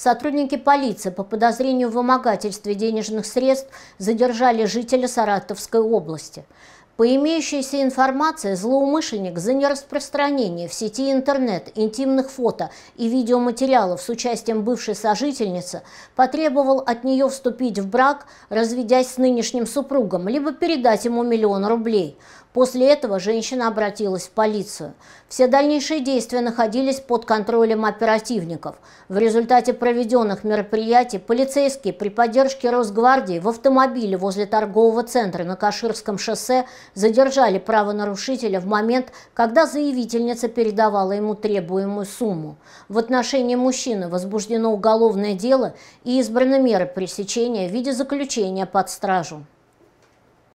Сотрудники полиции по подозрению в вымогательстве денежных средств задержали жителя Саратовской области. По имеющейся информации, злоумышленник за нераспространение в сети интернет интимных фото и видеоматериалов с участием бывшей сожительницы потребовал от нее вступить в брак, разведясь с нынешним супругом, либо передать ему миллион рублей. После этого женщина обратилась в полицию. Все дальнейшие действия находились под контролем оперативников. В результате проведенных мероприятий полицейские при поддержке Росгвардии в автомобиле возле торгового центра на Каширском шоссе задержали правонарушителя в момент, когда заявительница передавала ему требуемую сумму. В отношении мужчины возбуждено уголовное дело и избраны меры пресечения в виде заключения под стражу.